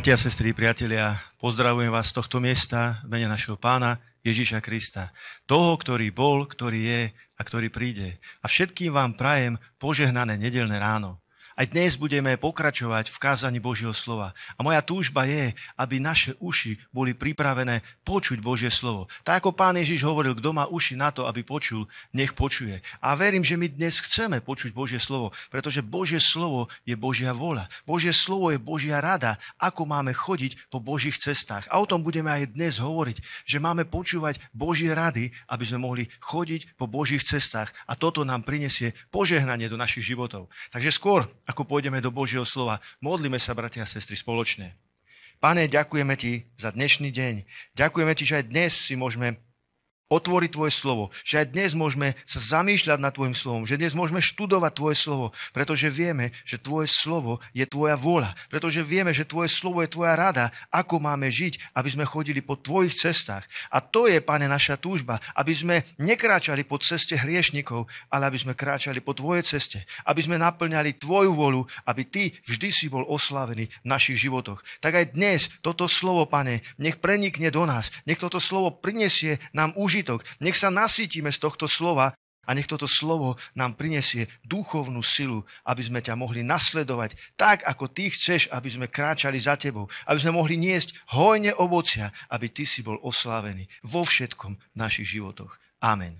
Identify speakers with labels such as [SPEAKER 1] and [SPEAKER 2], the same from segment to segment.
[SPEAKER 1] Bratia, sestry, priatelia, pozdravujem vás z tohto miesta v mene našeho pána Ježíša Krista. Toho, ktorý bol, ktorý je a ktorý príde. A všetkým vám prajem požehnané nedelné ráno. Aj dnes budeme pokračovať v kázaní Božieho slova. A moja túžba je, aby naše uši boli pripravené počuť Božie slovo. Tak ako pán Ježiš hovoril, kto má uši na to, aby počul, nech počuje. A verím, že my dnes chceme počuť Božie slovo, pretože Božie slovo je Božia vôľa. Božie slovo je Božia rada, ako máme chodiť po Božích cestách. A o tom budeme aj dnes hovoriť, že máme počúvať Božie rady, aby sme mohli chodiť po Božích cestách. A toto nám prinesie požehnanie do našich životov. Takže skôr, ako pôjdeme do Božieho slova. Modlíme sa, bratia a sestry, spoločne. Pane, ďakujeme Ti za dnešný deň. Ďakujeme Ti, že aj dnes si môžeme Otvorí Tvoje slovo. Že aj dnes môžeme sa zamýšľať nad Tvojim slovom. Že dnes môžeme študovať Tvoje slovo. Pretože vieme, že Tvoje slovo je Tvoja vôľa. Pretože vieme, že Tvoje slovo je Tvoja rada, ako máme žiť, aby sme chodili po Tvojich cestách. A to je, Pane, naša túžba. Aby sme nekráčali po ceste hriešnikov, ale aby sme kráčali po Tvojej ceste. Aby sme naplňali Tvoju vôľu, aby Ty vždy si bol oslavený v našich životoch. Tak aj dnes toto slovo, Pane, nech prenikne do nás. Nech toto slovo prinesie nám už zážitok. Nech sa nasítime z tohto slova a nech toto slovo nám prinesie duchovnú silu, aby sme ťa mohli nasledovať tak, ako ty chceš, aby sme kráčali za tebou, aby sme mohli niesť hojne ovocia, aby ty si bol oslávený vo všetkom v našich životoch. Amen.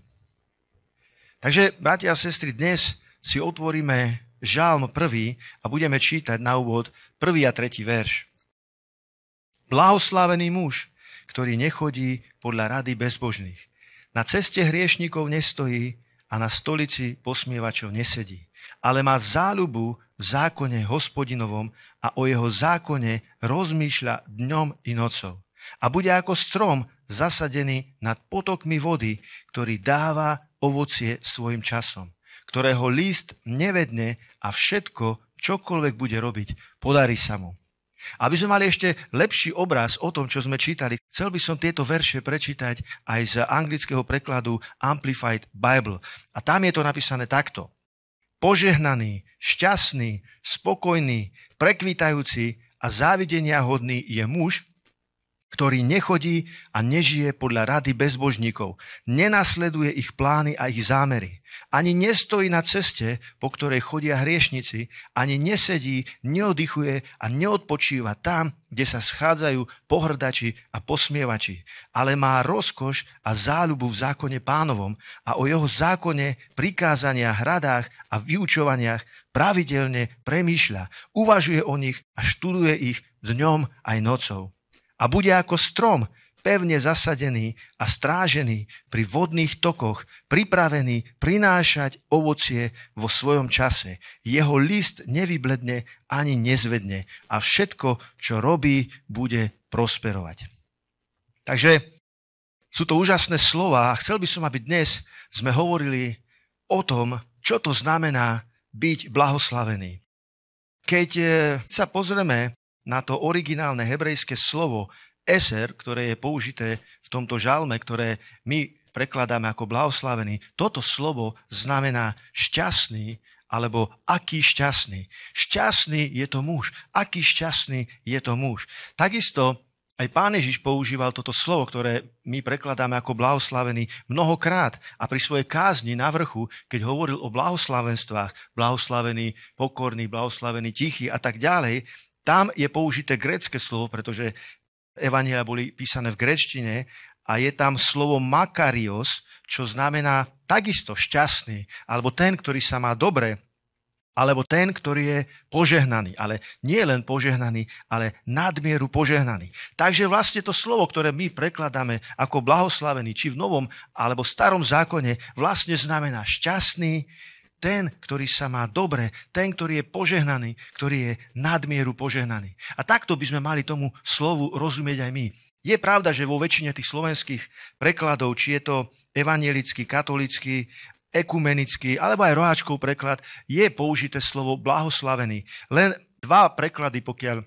[SPEAKER 1] Takže, bratia a sestry, dnes si otvoríme žálm prvý a budeme čítať na úvod prvý a tretí verš. Blahoslavený muž, ktorý nechodí podľa rady bezbožných na ceste hriešnikov nestojí a na stolici posmievačov nesedí, ale má záľubu v zákone hospodinovom a o jeho zákone rozmýšľa dňom i nocou. A bude ako strom zasadený nad potokmi vody, ktorý dáva ovocie svojim časom, ktorého líst nevedne a všetko, čokoľvek bude robiť, podarí sa mu. Aby sme mali ešte lepší obraz o tom, čo sme čítali, chcel by som tieto verše prečítať aj z anglického prekladu Amplified Bible. A tam je to napísané takto. Požehnaný, šťastný, spokojný, prekvitajúci a závidenia hodný je muž, ktorý nechodí a nežije podľa rady bezbožníkov, nenasleduje ich plány a ich zámery, ani nestojí na ceste, po ktorej chodia hriešnici, ani nesedí, neoddychuje a neodpočíva tam, kde sa schádzajú pohrdači a posmievači, ale má rozkoš a záľubu v zákone pánovom a o jeho zákone, prikázaniach, hradách a vyučovaniach pravidelne premýšľa, uvažuje o nich a študuje ich dňom aj nocou a bude ako strom, pevne zasadený a strážený pri vodných tokoch, pripravený prinášať ovocie vo svojom čase. Jeho list nevybledne ani nezvedne a všetko, čo robí, bude prosperovať. Takže sú to úžasné slova a chcel by som, aby dnes sme hovorili o tom, čo to znamená byť blahoslavený. Keď eh, sa pozrieme na to originálne hebrejské slovo eser, ktoré je použité v tomto žalme, ktoré my prekladáme ako blahoslavený, toto slovo znamená šťastný alebo aký šťastný. Šťastný je to muž. Aký šťastný je to muž. Takisto aj pán Ježiš používal toto slovo, ktoré my prekladáme ako blahoslavený mnohokrát a pri svojej kázni na vrchu, keď hovoril o blahoslavenstvách, blahoslavený pokorný, blahoslavený tichý a tak ďalej, tam je použité grécke slovo, pretože evanielia boli písané v gréčtine a je tam slovo makarios, čo znamená takisto šťastný, alebo ten, ktorý sa má dobre, alebo ten, ktorý je požehnaný. Ale nie len požehnaný, ale nadmieru požehnaný. Takže vlastne to slovo, ktoré my prekladáme ako blahoslavený, či v novom alebo starom zákone, vlastne znamená šťastný, ten, ktorý sa má dobre, ten, ktorý je požehnaný, ktorý je nadmieru požehnaný. A takto by sme mali tomu slovu rozumieť aj my. Je pravda, že vo väčšine tých slovenských prekladov, či je to evanielický, katolický, ekumenický, alebo aj roháčkov preklad, je použité slovo blahoslavený. Len dva preklady, pokiaľ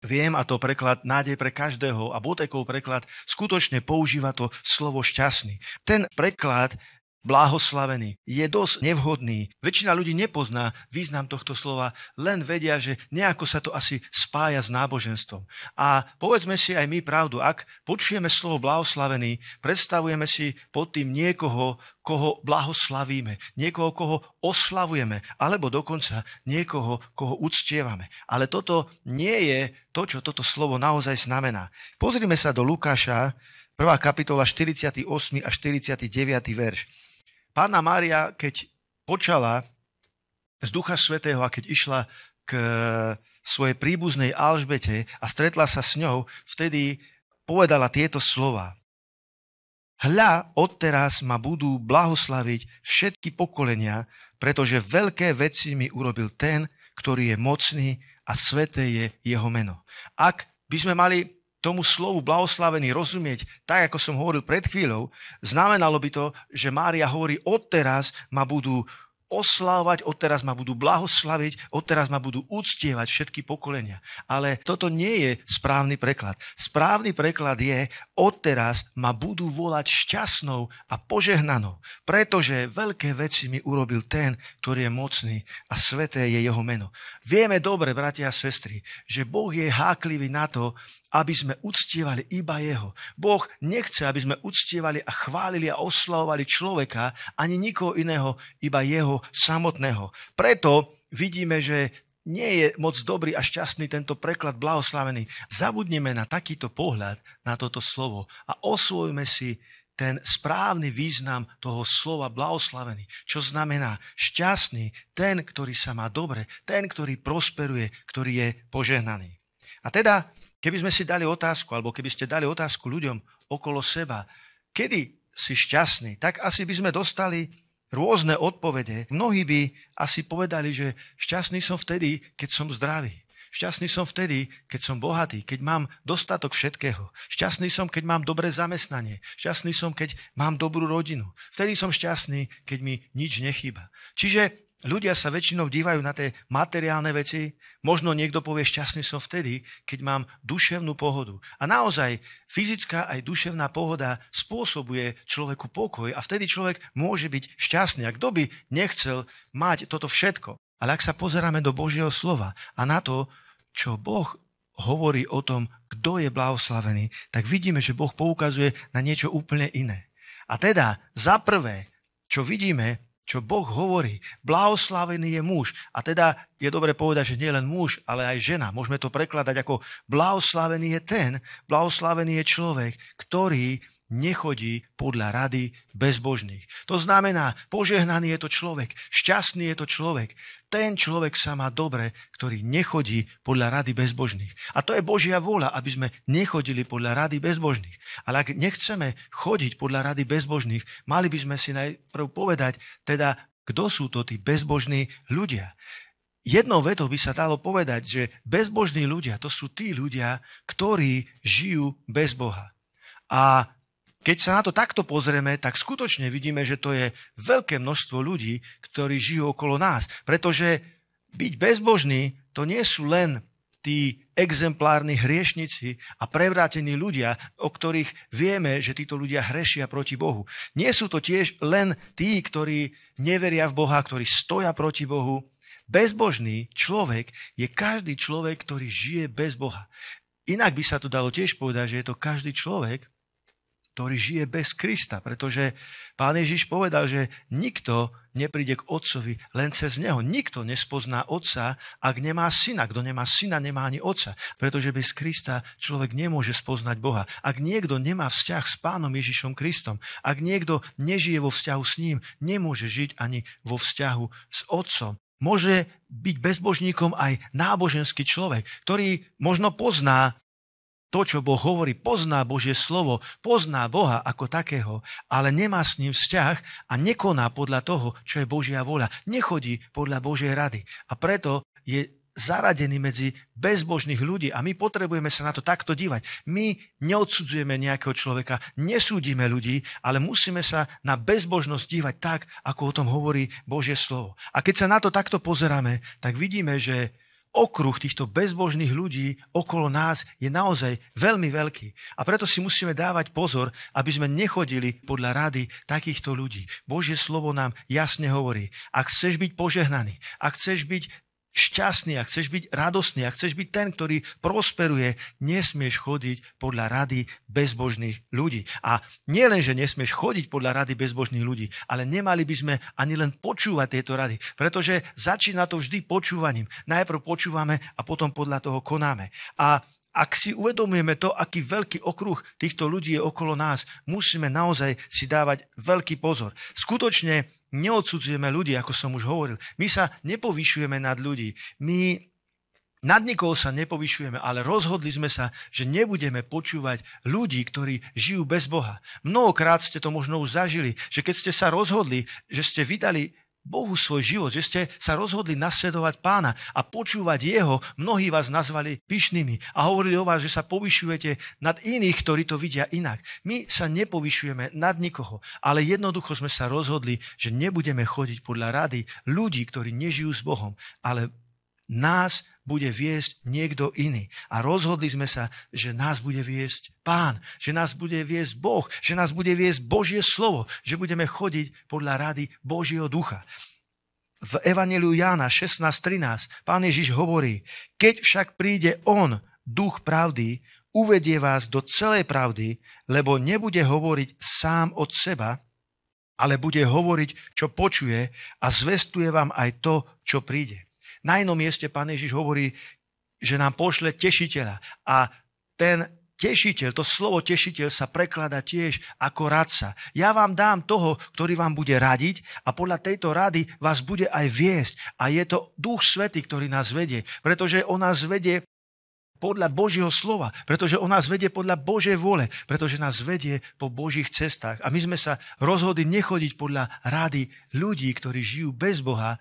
[SPEAKER 1] Viem, a to preklad nádej pre každého a Botekov preklad skutočne používa to slovo šťastný. Ten preklad blahoslavený, je dosť nevhodný. Väčšina ľudí nepozná význam tohto slova, len vedia, že nejako sa to asi spája s náboženstvom. A povedzme si aj my pravdu, ak počujeme slovo blahoslavený, predstavujeme si pod tým niekoho, koho blahoslavíme, niekoho, koho oslavujeme, alebo dokonca niekoho, koho uctievame. Ale toto nie je to, čo toto slovo naozaj znamená. Pozrime sa do Lukáša, 1. kapitola 48 a 49 verš. Pána Mária, keď počala z Ducha Svetého a keď išla k svojej príbuznej Alžbete a stretla sa s ňou, vtedy povedala tieto slova. Hľa, odteraz ma budú blahoslaviť všetky pokolenia, pretože veľké veci mi urobil ten, ktorý je mocný a sveté je jeho meno. Ak by sme mali tomu slovu blahoslavený rozumieť, tak ako som hovoril pred chvíľou, znamenalo by to, že Mária hovorí, odteraz ma budú oslávať, odteraz ma budú blahoslaviť, odteraz ma budú úctievať všetky pokolenia. Ale toto nie je správny preklad. Správny preklad je, odteraz ma budú volať šťastnou a požehnanou, pretože veľké veci mi urobil ten, ktorý je mocný a sveté je jeho meno. Vieme dobre, bratia a sestry, že Boh je háklivý na to, aby sme uctievali iba jeho. Boh nechce, aby sme uctievali a chválili a oslavovali človeka ani nikoho iného, iba jeho samotného. Preto vidíme, že nie je moc dobrý a šťastný tento preklad blahoslavený. Zabudneme na takýto pohľad, na toto slovo a osvojme si ten správny význam toho slova blahoslavený, čo znamená šťastný, ten, ktorý sa má dobre, ten, ktorý prosperuje, ktorý je požehnaný. A teda, keby sme si dali otázku, alebo keby ste dali otázku ľuďom okolo seba, kedy si šťastný, tak asi by sme dostali rôzne odpovede. Mnohí by asi povedali, že šťastný som vtedy, keď som zdravý. Šťastný som vtedy, keď som bohatý, keď mám dostatok všetkého. Šťastný som, keď mám dobré zamestnanie. Šťastný som, keď mám dobrú rodinu. Vtedy som šťastný, keď mi nič nechýba. Čiže Ľudia sa väčšinou dívajú na tie materiálne veci. Možno niekto povie, šťastný som vtedy, keď mám duševnú pohodu. A naozaj fyzická aj duševná pohoda spôsobuje človeku pokoj a vtedy človek môže byť šťastný. A kto by nechcel mať toto všetko? Ale ak sa pozeráme do Božieho slova a na to, čo Boh hovorí o tom, kto je blahoslavený, tak vidíme, že Boh poukazuje na niečo úplne iné. A teda, za prvé, čo vidíme, čo Boh hovorí. Blahoslavený je muž. A teda je dobre povedať, že nie len muž, ale aj žena. Môžeme to prekladať ako bláoslavený je ten, blahoslavený je človek, ktorý nechodí podľa rady bezbožných. To znamená, požehnaný je to človek, šťastný je to človek. Ten človek sa má dobre, ktorý nechodí podľa rady bezbožných. A to je Božia vôľa, aby sme nechodili podľa rady bezbožných. Ale ak nechceme chodiť podľa rady bezbožných, mali by sme si najprv povedať, teda, kto sú to tí bezbožní ľudia. Jednou vetou by sa dalo povedať, že bezbožní ľudia to sú tí ľudia, ktorí žijú bez Boha. A keď sa na to takto pozrieme, tak skutočne vidíme, že to je veľké množstvo ľudí, ktorí žijú okolo nás. Pretože byť bezbožný, to nie sú len tí exemplárni hriešnici a prevrátení ľudia, o ktorých vieme, že títo ľudia hrešia proti Bohu. Nie sú to tiež len tí, ktorí neveria v Boha, ktorí stoja proti Bohu. Bezbožný človek je každý človek, ktorý žije bez Boha. Inak by sa to dalo tiež povedať, že je to každý človek, ktorý žije bez Krista, pretože pán Ježiš povedal, že nikto nepríde k otcovi len cez neho. Nikto nespozná otca, ak nemá syna. Kto nemá syna, nemá ani otca. Pretože bez Krista človek nemôže spoznať Boha. Ak niekto nemá vzťah s pánom Ježišom Kristom, ak niekto nežije vo vzťahu s ním, nemôže žiť ani vo vzťahu s otcom môže byť bezbožníkom aj náboženský človek, ktorý možno pozná to, čo Boh hovorí, pozná Božie slovo, pozná Boha ako takého, ale nemá s ním vzťah a nekoná podľa toho, čo je Božia vôľa. Nechodí podľa Božej rady. A preto je zaradený medzi bezbožných ľudí a my potrebujeme sa na to takto dívať. My neodsudzujeme nejakého človeka, nesúdime ľudí, ale musíme sa na bezbožnosť dívať tak, ako o tom hovorí Božie slovo. A keď sa na to takto pozeráme, tak vidíme, že okruh týchto bezbožných ľudí okolo nás je naozaj veľmi veľký. A preto si musíme dávať pozor, aby sme nechodili podľa rady takýchto ľudí. Božie slovo nám jasne hovorí, ak chceš byť požehnaný, ak chceš byť šťastný, ak chceš byť radosný, ak chceš byť ten, ktorý prosperuje, nesmieš chodiť podľa rady bezbožných ľudí. A nielen, že nesmieš chodiť podľa rady bezbožných ľudí, ale nemali by sme ani len počúvať tieto rady, pretože začína to vždy počúvaním. Najprv počúvame a potom podľa toho konáme. A ak si uvedomujeme to, aký veľký okruh týchto ľudí je okolo nás, musíme naozaj si dávať veľký pozor. Skutočne neodsudzujeme ľudí, ako som už hovoril. My sa nepovyšujeme nad ľudí. My nad nikoho sa nepovyšujeme, ale rozhodli sme sa, že nebudeme počúvať ľudí, ktorí žijú bez Boha. Mnohokrát ste to možno už zažili, že keď ste sa rozhodli, že ste vydali Bohu svoj život, že ste sa rozhodli nasledovať pána a počúvať jeho, mnohí vás nazvali pyšnými a hovorili o vás, že sa povyšujete nad iných, ktorí to vidia inak. My sa nepovyšujeme nad nikoho, ale jednoducho sme sa rozhodli, že nebudeme chodiť podľa rady ľudí, ktorí nežijú s Bohom, ale nás bude viesť niekto iný. A rozhodli sme sa, že nás bude viesť Pán, že nás bude viesť Boh, že nás bude viesť Božie slovo, že budeme chodiť podľa rady Božieho ducha. V Evangeliu Jána 16.13 Pán Ježiš hovorí, keď však príde On, duch pravdy, uvedie vás do celej pravdy, lebo nebude hovoriť sám od seba, ale bude hovoriť, čo počuje a zvestuje vám aj to, čo príde. Na jednom mieste Pán Ježiš hovorí, že nám pošle tešiteľa. A ten tešiteľ, to slovo tešiteľ sa preklada tiež ako radca. Ja vám dám toho, ktorý vám bude radiť a podľa tejto rady vás bude aj viesť. A je to Duch Svety, ktorý nás vedie, pretože on nás vedie podľa Božieho slova, pretože on nás vedie podľa Božej vôle, pretože nás vedie po Božích cestách. A my sme sa rozhodli nechodiť podľa rady ľudí, ktorí žijú bez Boha,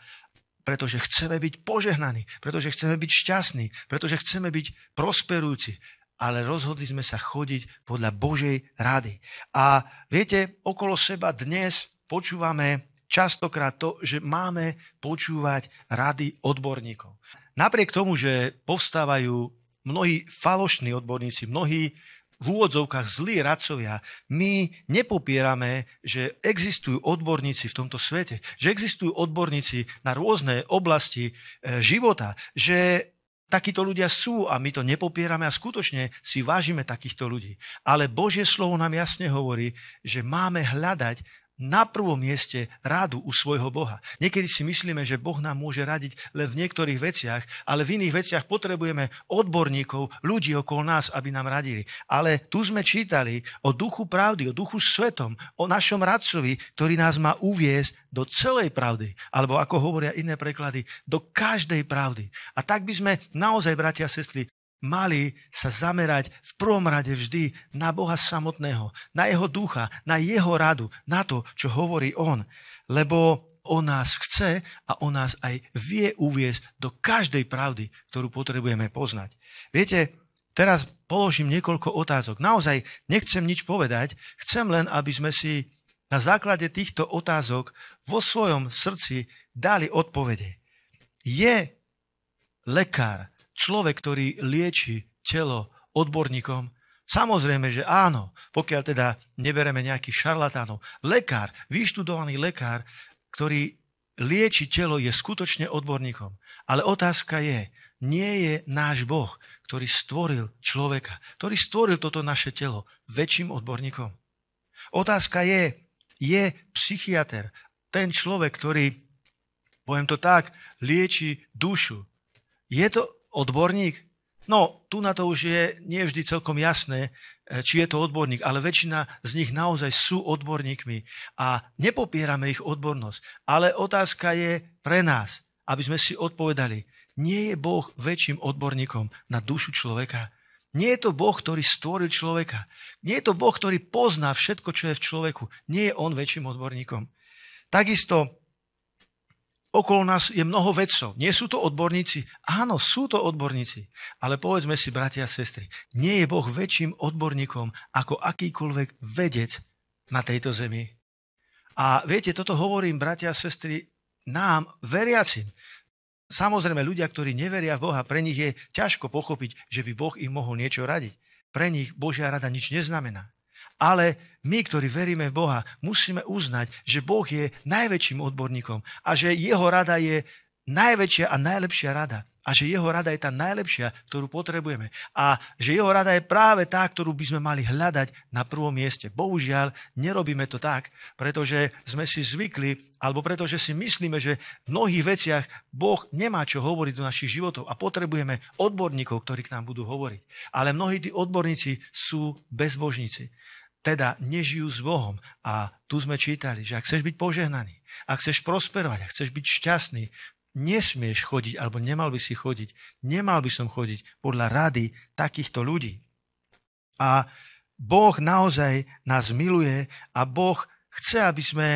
[SPEAKER 1] pretože chceme byť požehnaní, pretože chceme byť šťastní, pretože chceme byť prosperujúci, ale rozhodli sme sa chodiť podľa Božej rady. A viete, okolo seba dnes počúvame častokrát to, že máme počúvať rady odborníkov. Napriek tomu, že povstávajú mnohí falošní odborníci, mnohí v úvodzovkách zlí radcovia, my nepopierame, že existujú odborníci v tomto svete, že existujú odborníci na rôzne oblasti e, života, že takíto ľudia sú a my to nepopierame a skutočne si vážime takýchto ľudí. Ale Božie slovo nám jasne hovorí, že máme hľadať na prvom mieste rádu u svojho Boha. Niekedy si myslíme, že Boh nám môže radiť len v niektorých veciach, ale v iných veciach potrebujeme odborníkov, ľudí okolo nás, aby nám radili. Ale tu sme čítali o duchu pravdy, o duchu svetom, o našom radcovi, ktorý nás má uviesť do celej pravdy, alebo ako hovoria iné preklady, do každej pravdy. A tak by sme naozaj, bratia a sestry, mali sa zamerať v prvom rade vždy na Boha samotného, na jeho ducha, na jeho radu, na to, čo hovorí on. Lebo on nás chce a on nás aj vie uviezť do každej pravdy, ktorú potrebujeme poznať. Viete, teraz položím niekoľko otázok. Naozaj nechcem nič povedať, chcem len, aby sme si na základe týchto otázok vo svojom srdci dali odpovede. Je lekár, človek, ktorý lieči telo odborníkom, Samozrejme, že áno, pokiaľ teda nebereme nejakých šarlatánov. Lekár, vyštudovaný lekár, ktorý lieči telo, je skutočne odborníkom. Ale otázka je, nie je náš Boh, ktorý stvoril človeka, ktorý stvoril toto naše telo, väčším odborníkom. Otázka je, je psychiatr, ten človek, ktorý, poviem to tak, lieči dušu. Je to odborník? No, tu na to už je nie vždy celkom jasné, eh, či je to odborník, ale väčšina z nich naozaj sú odborníkmi a nepopierame ich odbornosť. Ale otázka je pre nás, aby sme si odpovedali, nie je Boh väčším odborníkom na dušu človeka. Nie je to Boh, ktorý stvoril človeka. Nie je to Boh, ktorý pozná všetko, čo je v človeku. Nie je on väčším odborníkom. Takisto okolo nás je mnoho vedcov. Nie sú to odborníci? Áno, sú to odborníci. Ale povedzme si, bratia a sestry, nie je Boh väčším odborníkom ako akýkoľvek vedec na tejto zemi. A viete, toto hovorím, bratia a sestry, nám, veriacim. Samozrejme, ľudia, ktorí neveria v Boha, pre nich je ťažko pochopiť, že by Boh im mohol niečo radiť. Pre nich Božia rada nič neznamená. Ale my, ktorí veríme v Boha, musíme uznať, že Boh je najväčším odborníkom a že jeho rada je najväčšia a najlepšia rada. A že jeho rada je tá najlepšia, ktorú potrebujeme. A že jeho rada je práve tá, ktorú by sme mali hľadať na prvom mieste. Bohužiaľ, nerobíme to tak, pretože sme si zvykli, alebo pretože si myslíme, že v mnohých veciach Boh nemá čo hovoriť do našich životov a potrebujeme odborníkov, ktorí k nám budú hovoriť. Ale mnohí tí odborníci sú bezbožníci teda nežijú s Bohom. A tu sme čítali, že ak chceš byť požehnaný, ak chceš prosperovať, ak chceš byť šťastný, nesmieš chodiť, alebo nemal by si chodiť, nemal by som chodiť podľa rady takýchto ľudí. A Boh naozaj nás miluje a Boh chce, aby sme...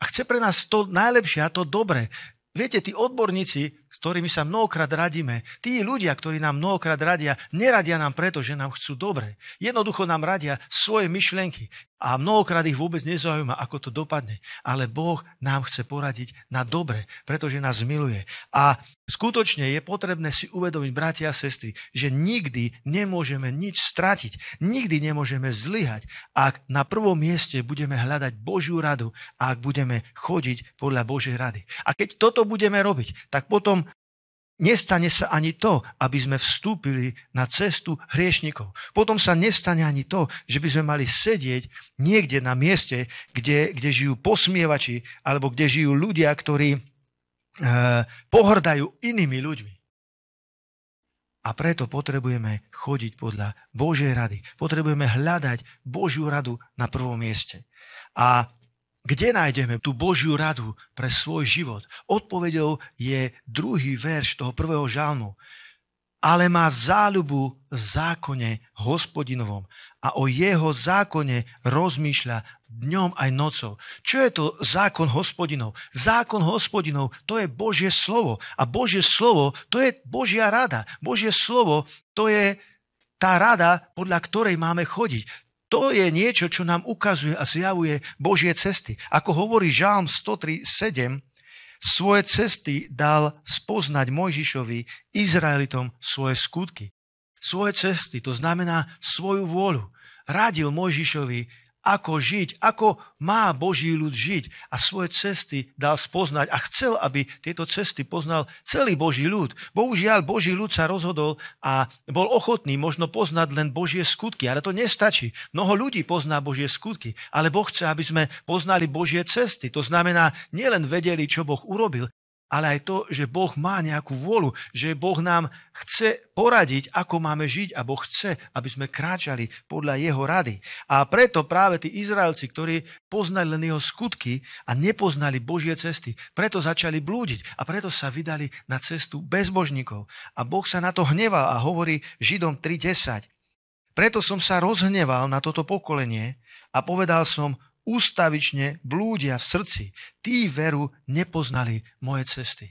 [SPEAKER 1] A chce pre nás to najlepšie a to dobre. Viete, tí odborníci ktorými sa mnohokrát radíme, tí ľudia, ktorí nám mnohokrát radia, neradia nám preto, že nám chcú dobre. Jednoducho nám radia svoje myšlienky a mnohokrát ich vôbec nezaujíma, ako to dopadne. Ale Boh nám chce poradiť na dobre, pretože nás miluje. A skutočne je potrebné si uvedomiť, bratia a sestry, že nikdy nemôžeme nič stratiť, nikdy nemôžeme zlyhať, ak na prvom mieste budeme hľadať Božiu radu a ak budeme chodiť podľa Božej rady. A keď toto budeme robiť, tak potom nestane sa ani to, aby sme vstúpili na cestu hriešnikov. Potom sa nestane ani to, že by sme mali sedieť niekde na mieste, kde, kde žijú posmievači alebo kde žijú ľudia, ktorí e, pohrdajú inými ľuďmi. A preto potrebujeme chodiť podľa Božej rady. Potrebujeme hľadať Božiu radu na prvom mieste. A kde nájdeme tú Božiu radu pre svoj život? Odpovedou je druhý verš toho prvého žalmu. Ale má záľubu v zákone hospodinovom a o jeho zákone rozmýšľa dňom aj nocou. Čo je to zákon hospodinov? Zákon hospodinov to je Božie slovo a Božie slovo to je Božia rada. Božie slovo to je tá rada, podľa ktorej máme chodiť. To je niečo, čo nám ukazuje a zjavuje Božie cesty. Ako hovorí Žálm 137, svoje cesty dal spoznať Mojžišovi, Izraelitom svoje skutky. Svoje cesty, to znamená svoju vôľu. Radil Mojžišovi ako žiť, ako má Boží ľud žiť a svoje cesty dal spoznať a chcel, aby tieto cesty poznal celý Boží ľud. Bohužiaľ, Boží ľud sa rozhodol a bol ochotný možno poznať len Božie skutky, ale to nestačí. Mnoho ľudí pozná Božie skutky, ale Boh chce, aby sme poznali Božie cesty. To znamená, nielen vedeli, čo Boh urobil, ale aj to, že Boh má nejakú vôľu, že Boh nám chce poradiť, ako máme žiť a Boh chce, aby sme kráčali podľa jeho rady. A preto práve tí Izraelci, ktorí poznali len jeho skutky a nepoznali Božie cesty, preto začali blúdiť a preto sa vydali na cestu bezbožníkov. A Boh sa na to hneval a hovorí Židom 3.10. Preto som sa rozhneval na toto pokolenie a povedal som, ústavične blúdia v srdci. Tí veru nepoznali moje cesty.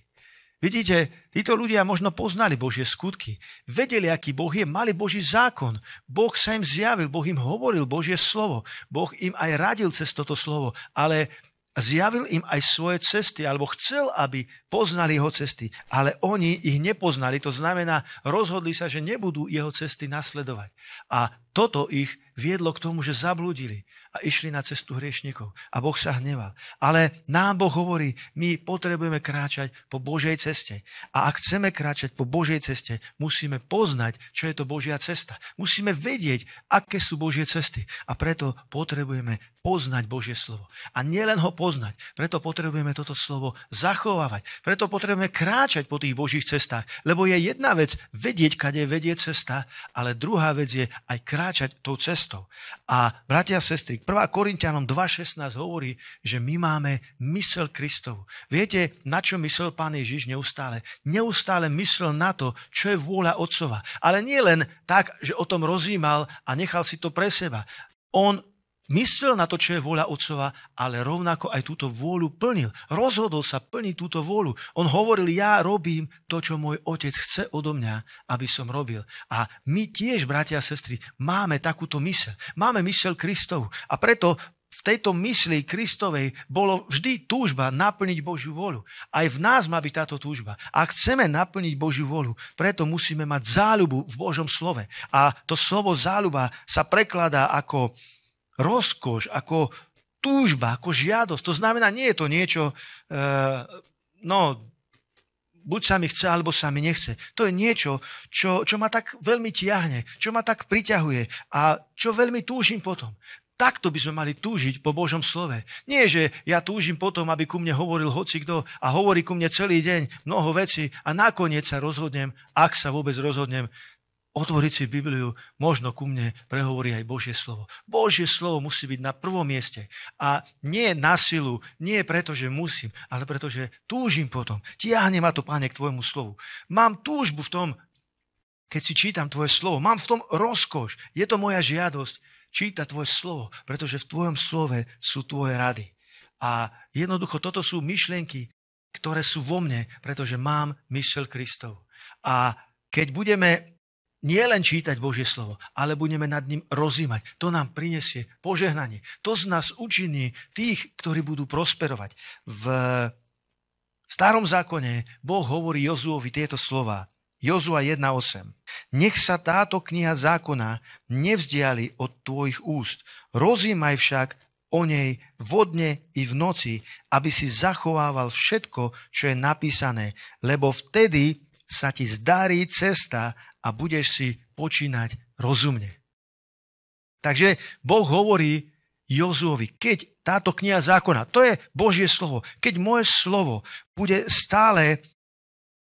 [SPEAKER 1] Vidíte, títo ľudia možno poznali Božie skutky, vedeli, aký Boh je, mali Boží zákon, Boh sa im zjavil, Boh im hovoril Božie slovo, Boh im aj radil cez toto slovo, ale zjavil im aj svoje cesty, alebo chcel, aby poznali jeho cesty, ale oni ich nepoznali, to znamená, rozhodli sa, že nebudú jeho cesty nasledovať. A toto ich viedlo k tomu, že zablúdili a išli na cestu hriešnikov. A Boh sa hneval. Ale nám Boh hovorí, my potrebujeme kráčať po Božej ceste. A ak chceme kráčať po Božej ceste, musíme poznať, čo je to Božia cesta. Musíme vedieť, aké sú Božie cesty. A preto potrebujeme poznať Božie slovo. A nielen ho poznať, preto potrebujeme toto slovo zachovávať. Preto potrebujeme kráčať po tých Božích cestách. Lebo je jedna vec vedieť, kade vedie cesta, ale druhá vec je aj kráčať tou cestou. A bratia a sestry, 1. Korintianom 2.16 hovorí, že my máme mysel Kristov. Viete, na čo myslel pán Ježiš neustále? Neustále myslel na to, čo je vôľa Otcova. Ale nie len tak, že o tom rozímal a nechal si to pre seba. On myslel na to, čo je vôľa Otcova, ale rovnako aj túto vôľu plnil. Rozhodol sa plniť túto vôľu. On hovoril, ja robím to, čo môj Otec chce odo mňa, aby som robil. A my tiež, bratia a sestry, máme takúto myseľ. Máme myseľ Kristovu. A preto v tejto mysli Kristovej bolo vždy túžba naplniť Božiu vôľu. Aj v nás má byť táto túžba. A chceme naplniť Božiu vôľu, preto musíme mať záľubu v Božom slove. A to slovo záľuba sa prekladá ako rozkoš, ako túžba, ako žiadosť. To znamená, nie je to niečo, e, no, buď sa mi chce, alebo sa mi nechce. To je niečo, čo, čo ma tak veľmi tiahne, čo ma tak priťahuje a čo veľmi túžim potom. Takto by sme mali túžiť po Božom slove. Nie, že ja túžim potom, aby ku mne hovoril hocikto a hovorí ku mne celý deň mnoho vecí a nakoniec sa rozhodnem, ak sa vôbec rozhodnem, otvoriť si Bibliu, možno ku mne prehovorí aj Božie slovo. Božie slovo musí byť na prvom mieste. A nie na silu, nie preto, že musím, ale preto, že túžim potom. Tiahne ma to, páne, k tvojmu slovu. Mám túžbu v tom, keď si čítam tvoje slovo. Mám v tom rozkoš. Je to moja žiadosť čítať tvoje slovo, pretože v tvojom slove sú tvoje rady. A jednoducho toto sú myšlienky, ktoré sú vo mne, pretože mám myšel Kristov. A keď budeme nie len čítať Božie slovo, ale budeme nad ním rozímať. To nám prinesie požehnanie. To z nás učiní tých, ktorí budú prosperovať. V starom zákone Boh hovorí Jozuovi tieto slova. Jozua 1.8. Nech sa táto kniha zákona nevzdiali od tvojich úst. Rozímaj však o nej vodne i v noci, aby si zachovával všetko, čo je napísané, lebo vtedy sa ti zdarí cesta a budeš si počínať rozumne. Takže Boh hovorí Jozuovi, keď táto kniha zákona, to je Božie slovo, keď moje slovo bude stále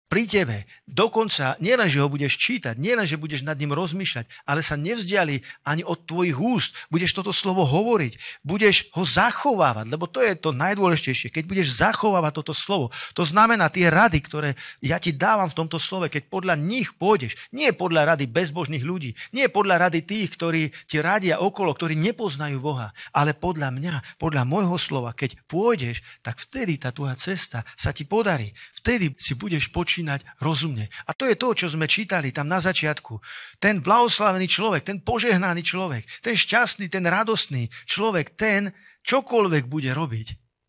[SPEAKER 1] pri tebe. Dokonca nielen, že ho budeš čítať, nielen, že budeš nad ním rozmýšľať, ale sa nevzdiali ani od tvojich úst. Budeš toto slovo hovoriť, budeš ho zachovávať, lebo to je to najdôležitejšie. Keď budeš zachovávať toto slovo, to znamená tie rady, ktoré ja ti dávam v tomto slove, keď podľa nich pôjdeš, nie podľa rady bezbožných ľudí, nie podľa rady tých, ktorí ti radia okolo, ktorí nepoznajú Boha, ale podľa mňa, podľa môjho slova, keď pôjdeš, tak vtedy tá tvoja cesta sa ti podarí. Vtedy si budeš počuť počínať rozumne. A to je to, čo sme čítali tam na začiatku. Ten blahoslavený človek, ten požehnaný človek, ten šťastný, ten radostný človek, ten čokoľvek bude robiť,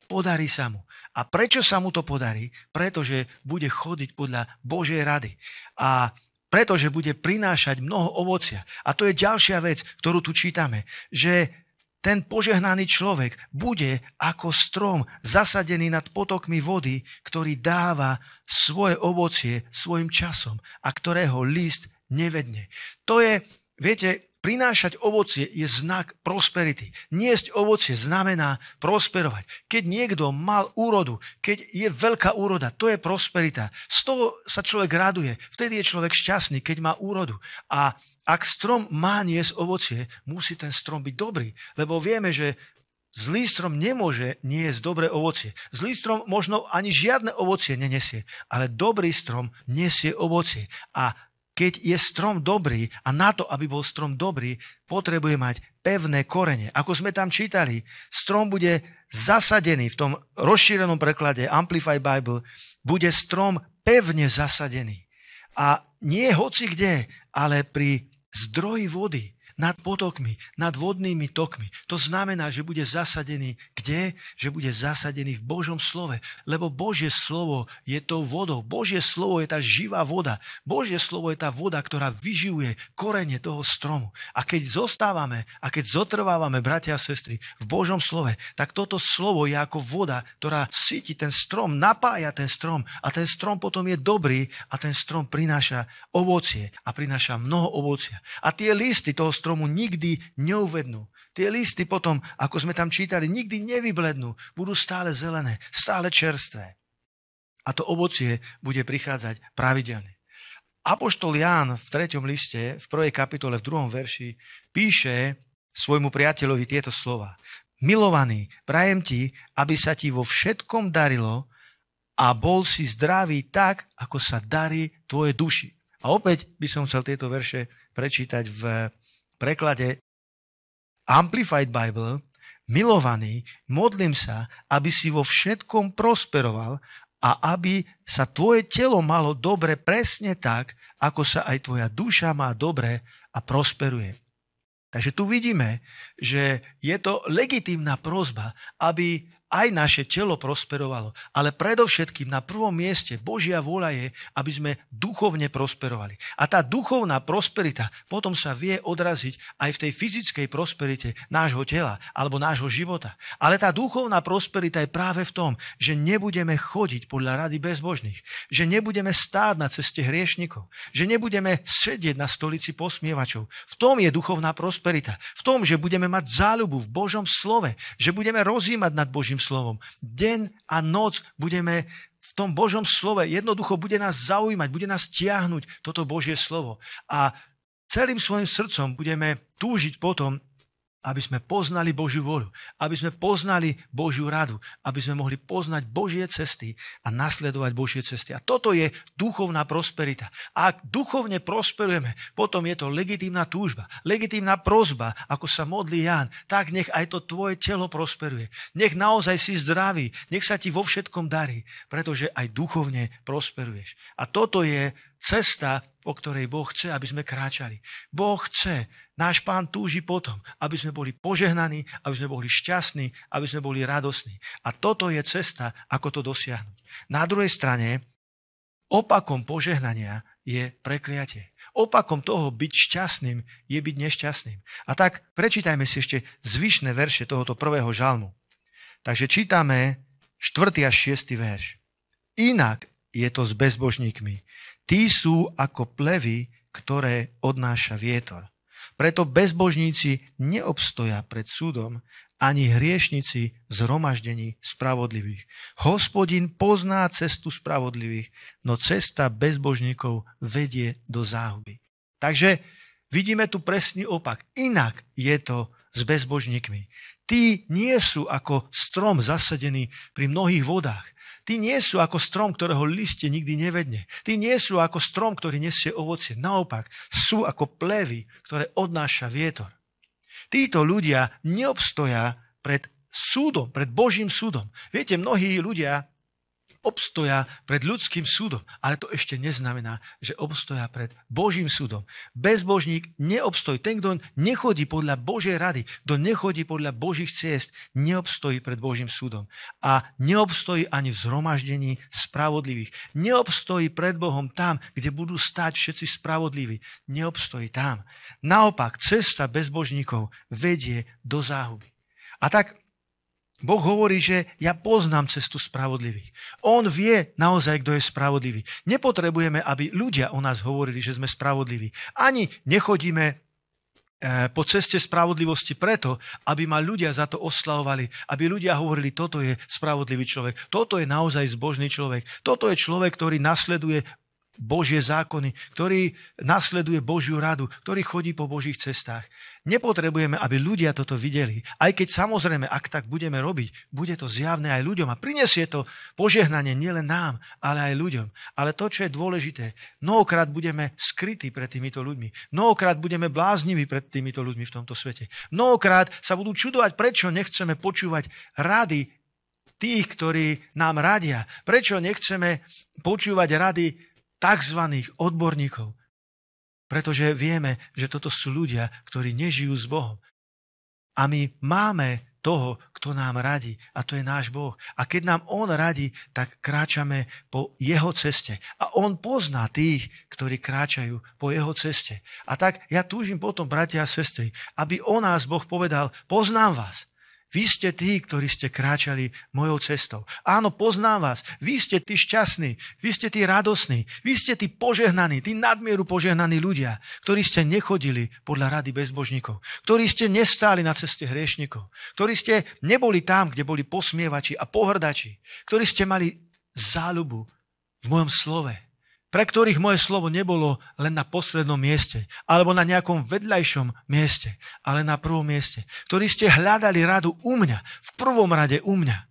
[SPEAKER 1] podarí sa mu. A prečo sa mu to podarí? Pretože bude chodiť podľa Božej rady. A pretože bude prinášať mnoho ovocia. A to je ďalšia vec, ktorú tu čítame, že ten požehnaný človek bude ako strom zasadený nad potokmi vody, ktorý dáva svoje ovocie svojim časom a ktorého list nevedne. To je, viete, prinášať ovocie je znak prosperity. Niesť ovocie znamená prosperovať. Keď niekto mal úrodu, keď je veľká úroda, to je prosperita. Z toho sa človek raduje. Vtedy je človek šťastný, keď má úrodu. A ak strom má niesť ovocie, musí ten strom byť dobrý, lebo vieme, že Zlý strom nemôže niesť dobré ovocie. Zlý strom možno ani žiadne ovocie nenesie, ale dobrý strom nesie ovocie. A keď je strom dobrý a na to, aby bol strom dobrý, potrebuje mať pevné korene. Ako sme tam čítali, strom bude zasadený v tom rozšírenom preklade Amplify Bible, bude strom pevne zasadený. A nie hoci kde, ale pri zdroj vody nad potokmi, nad vodnými tokmi. To znamená, že bude zasadený kde? Že bude zasadený v Božom slove. Lebo Božie slovo je tou vodou. Božie slovo je tá živá voda. Božie slovo je tá voda, ktorá vyživuje korene toho stromu. A keď zostávame a keď zotrvávame, bratia a sestry, v Božom slove, tak toto slovo je ako voda, ktorá síti ten strom, napája ten strom a ten strom potom je dobrý a ten strom prináša ovocie a prináša mnoho ovocia. A tie listy toho stromu stromu nikdy neuvednú. Tie listy potom, ako sme tam čítali, nikdy nevyblednú. Budú stále zelené, stále čerstvé. A to ovocie bude prichádzať pravidelne. Apoštol Ján v 3. liste, v 1. kapitole, v 2. verši píše svojmu priateľovi tieto slova. Milovaný, prajem ti, aby sa ti vo všetkom darilo a bol si zdravý tak, ako sa darí tvoje duši. A opäť by som chcel tieto verše prečítať v preklade Amplified Bible, milovaný, modlím sa, aby si vo všetkom prosperoval a aby sa tvoje telo malo dobre presne tak, ako sa aj tvoja duša má dobre a prosperuje. Takže tu vidíme, že je to legitímna prozba, aby aj naše telo prosperovalo. Ale predovšetkým na prvom mieste Božia vôľa je, aby sme duchovne prosperovali. A tá duchovná prosperita potom sa vie odraziť aj v tej fyzickej prosperite nášho tela alebo nášho života. Ale tá duchovná prosperita je práve v tom, že nebudeme chodiť podľa rady bezbožných, že nebudeme stáť na ceste hriešnikov, že nebudeme sedieť na stolici posmievačov. V tom je duchovná prosperita. V tom, že budeme mať záľubu v Božom slove, že budeme rozímať nad Božím Božím slovom. Deň a noc budeme v tom Božom slove. Jednoducho bude nás zaujímať, bude nás tiahnuť toto Božie slovo. A celým svojim srdcom budeme túžiť potom, aby sme poznali Božiu voľu, aby sme poznali Božiu radu, aby sme mohli poznať Božie cesty a nasledovať Božie cesty. A toto je duchovná prosperita. A ak duchovne prosperujeme, potom je to legitímna túžba, legitímna prozba, ako sa modlí Ján, tak nech aj to tvoje telo prosperuje. Nech naozaj si zdravý, nech sa ti vo všetkom darí, pretože aj duchovne prosperuješ. A toto je cesta, po ktorej Boh chce, aby sme kráčali. Boh chce, náš pán túži potom, aby sme boli požehnaní, aby sme boli šťastní, aby sme boli radosní. A toto je cesta, ako to dosiahnuť. Na druhej strane, opakom požehnania je prekliatie. Opakom toho byť šťastným je byť nešťastným. A tak prečítajme si ešte zvyšné verše tohoto prvého žalmu. Takže čítame 4. až 6. verš. Inak je to s bezbožníkmi. Tí sú ako plevy, ktoré odnáša vietor. Preto bezbožníci neobstoja pred súdom, ani hriešnici zhromaždení spravodlivých. Hospodin pozná cestu spravodlivých, no cesta bezbožníkov vedie do záhuby. Takže vidíme tu presný opak. Inak je to s bezbožníkmi. Tí nie sú ako strom zasadený pri mnohých vodách. Tí nie sú ako strom, ktorého liste nikdy nevedne. Tí nie sú ako strom, ktorý nesie ovocie. Naopak, sú ako plevy, ktoré odnáša vietor. Títo ľudia neobstoja pred súdom, pred Božím súdom. Viete, mnohí ľudia obstoja pred ľudským súdom. Ale to ešte neznamená, že obstoja pred Božím súdom. Bezbožník neobstojí. Ten, kto nechodí podľa Božej rady, kto nechodí podľa Božích ciest, neobstojí pred Božím súdom. A neobstojí ani v zhromaždení spravodlivých. Neobstojí pred Bohom tam, kde budú stať všetci spravodliví. Neobstojí tam. Naopak, cesta bezbožníkov vedie do záhuby. A tak Boh hovorí, že ja poznám cestu spravodlivých. On vie naozaj, kto je spravodlivý. Nepotrebujeme, aby ľudia o nás hovorili, že sme spravodliví. Ani nechodíme e, po ceste spravodlivosti preto, aby ma ľudia za to oslavovali, aby ľudia hovorili, toto je spravodlivý človek, toto je naozaj zbožný človek, toto je človek, ktorý nasleduje Božie zákony, ktorý nasleduje Božiu radu, ktorý chodí po Božích cestách. Nepotrebujeme, aby ľudia toto videli. Aj keď samozrejme, ak tak budeme robiť, bude to zjavné aj ľuďom a prinesie to požehnanie nielen nám, ale aj ľuďom. Ale to, čo je dôležité, mnohokrát budeme skrytí pred týmito ľuďmi. Mnohokrát budeme blázniví pred týmito ľuďmi v tomto svete. Mnohokrát sa budú čudovať, prečo nechceme počúvať rady tých, ktorí nám radia. Prečo nechceme počúvať rady tzv. odborníkov. Pretože vieme, že toto sú ľudia, ktorí nežijú s Bohom. A my máme toho, kto nám radí. A to je náš Boh. A keď nám On radí, tak kráčame po Jeho ceste. A On pozná tých, ktorí kráčajú po Jeho ceste. A tak ja túžim potom, bratia a sestry, aby o nás Boh povedal, poznám vás. Vy ste tí, ktorí ste kráčali mojou cestou. Áno, poznám vás. Vy ste tí šťastní, vy ste tí radosní, vy ste tí požehnaní, tí nadmieru požehnaní ľudia, ktorí ste nechodili podľa rady bezbožníkov, ktorí ste nestáli na ceste hriešnikov, ktorí ste neboli tam, kde boli posmievači a pohrdači, ktorí ste mali záľubu v mojom slove, pre ktorých moje slovo nebolo len na poslednom mieste, alebo na nejakom vedľajšom mieste, ale na prvom mieste, ktorí ste hľadali radu u mňa, v prvom rade u mňa,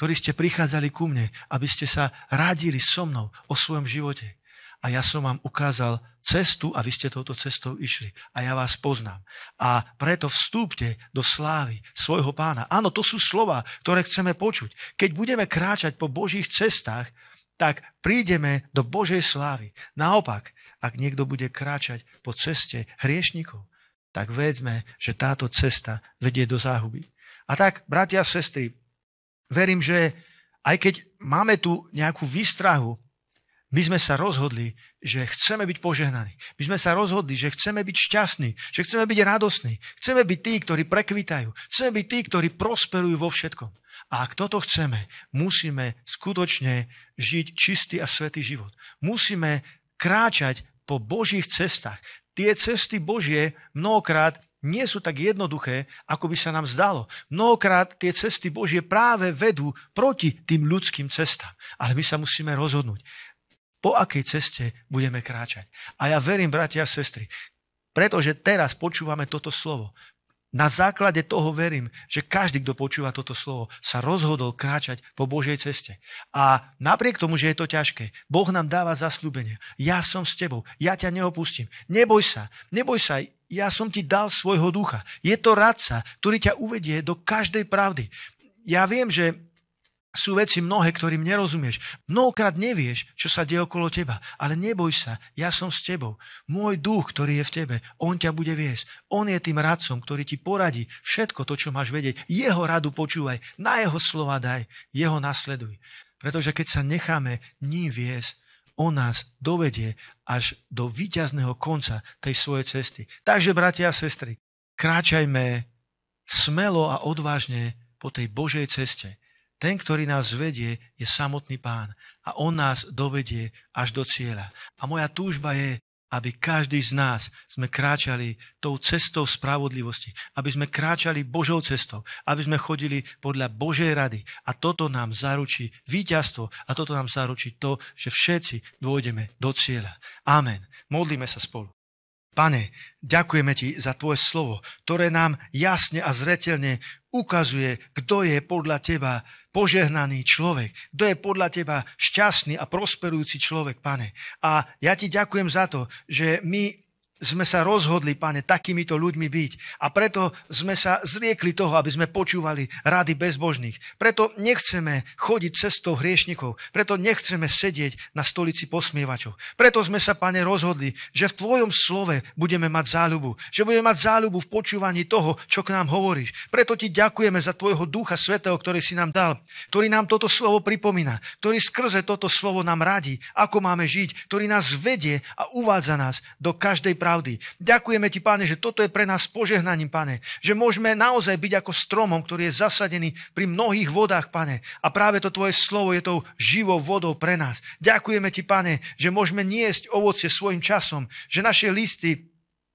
[SPEAKER 1] ktorí ste prichádzali ku mne, aby ste sa radili so mnou o svojom živote. A ja som vám ukázal cestu a vy ste touto cestou išli. A ja vás poznám. A preto vstúpte do slávy svojho pána. Áno, to sú slova, ktoré chceme počuť. Keď budeme kráčať po Božích cestách, tak prídeme do Božej slávy. Naopak, ak niekto bude kráčať po ceste hriešnikov, tak vedzme, že táto cesta vedie do záhuby. A tak, bratia a sestry, verím, že aj keď máme tu nejakú výstrahu my sme sa rozhodli, že chceme byť požehnaní. My sme sa rozhodli, že chceme byť šťastní, že chceme byť radosní. Chceme byť tí, ktorí prekvitajú. Chceme byť tí, ktorí prosperujú vo všetkom. A ak toto chceme, musíme skutočne žiť čistý a svetý život. Musíme kráčať po Božích cestách. Tie cesty Božie mnohokrát nie sú tak jednoduché, ako by sa nám zdalo. Mnohokrát tie cesty Božie práve vedú proti tým ľudským cestám. Ale my sa musíme rozhodnúť po akej ceste budeme kráčať. A ja verím, bratia a sestry, pretože teraz počúvame toto slovo. Na základe toho verím, že každý, kto počúva toto slovo, sa rozhodol kráčať po Božej ceste. A napriek tomu, že je to ťažké, Boh nám dáva zaslúbenie. Ja som s tebou, ja ťa neopustím. Neboj sa, neboj sa, ja som ti dal svojho ducha. Je to radca, ktorý ťa uvedie do každej pravdy. Ja viem, že sú veci mnohé, ktorým nerozumieš. Mnohokrát nevieš, čo sa deje okolo teba, ale neboj sa, ja som s tebou. Môj duch, ktorý je v tebe, on ťa bude viesť. On je tým radcom, ktorý ti poradí všetko to, čo máš vedieť. Jeho radu počúvaj, na jeho slova daj, jeho nasleduj. Pretože keď sa necháme ním viesť, on nás dovedie až do výťazného konca tej svojej cesty. Takže, bratia a sestry, kráčajme smelo a odvážne po tej Božej ceste. Ten, ktorý nás vedie, je samotný pán a on nás dovedie až do cieľa. A moja túžba je, aby každý z nás sme kráčali tou cestou spravodlivosti, aby sme kráčali Božou cestou, aby sme chodili podľa Božej rady. A toto nám zaručí víťazstvo a toto nám zaručí to, že všetci dôjdeme do cieľa. Amen. Modlíme sa spolu. Pane, ďakujeme Ti za Tvoje slovo, ktoré nám jasne a zretelne ukazuje, kto je podľa Teba požehnaný človek, kto je podľa teba šťastný a prosperujúci človek, pane. A ja ti ďakujem za to, že my sme sa rozhodli, pane, takýmito ľuďmi byť. A preto sme sa zriekli toho, aby sme počúvali rady bezbožných. Preto nechceme chodiť cestou hriešnikov. Preto nechceme sedieť na stolici posmievačov. Preto sme sa, pane, rozhodli, že v Tvojom slove budeme mať záľubu. Že budeme mať záľubu v počúvaní toho, čo k nám hovoríš. Preto Ti ďakujeme za Tvojho Ducha Svetého, ktorý si nám dal, ktorý nám toto slovo pripomína, ktorý skrze toto slovo nám radí, ako máme žiť, ktorý nás vedie a uvádza nás do každej práce pravdy. Ďakujeme ti, pane, že toto je pre nás požehnaním, pane. Že môžeme naozaj byť ako stromom, ktorý je zasadený pri mnohých vodách, pane. A práve to tvoje slovo je tou živou vodou pre nás. Ďakujeme ti, pane, že môžeme niesť ovocie svojim časom, že naše listy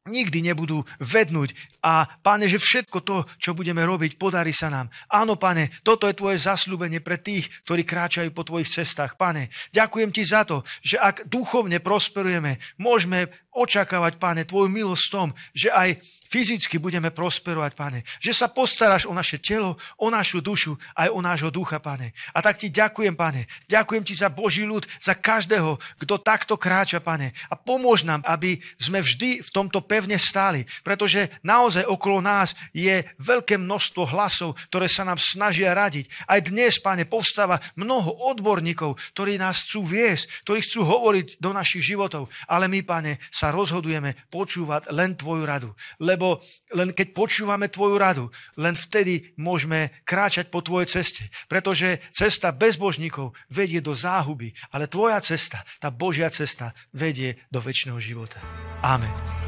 [SPEAKER 1] nikdy nebudú vednúť. A páne, že všetko to, čo budeme robiť, podarí sa nám. Áno, pane, toto je tvoje zasľúbenie pre tých, ktorí kráčajú po tvojich cestách. Pane, ďakujem ti za to, že ak duchovne prosperujeme, môžeme očakávať, Pane, Tvoju milosť v tom, že aj fyzicky budeme prosperovať, Pane. Že sa postaráš o naše telo, o našu dušu, aj o nášho ducha, Pane. A tak Ti ďakujem, Pane. Ďakujem Ti za Boží ľud, za každého, kto takto kráča, Pane. A pomôž nám, aby sme vždy v tomto pevne stáli. Pretože naozaj okolo nás je veľké množstvo hlasov, ktoré sa nám snažia radiť. Aj dnes, Pane, povstáva mnoho odborníkov, ktorí nás chcú viesť, ktorí chcú hovoriť do našich životov. Ale my, Pane, sa rozhodujeme počúvať len Tvoju radu. Lebo len keď počúvame Tvoju radu, len vtedy môžeme kráčať po Tvojej ceste. Pretože cesta bezbožníkov vedie do záhuby, ale Tvoja cesta, tá Božia cesta, vedie do väčšného života. Amen.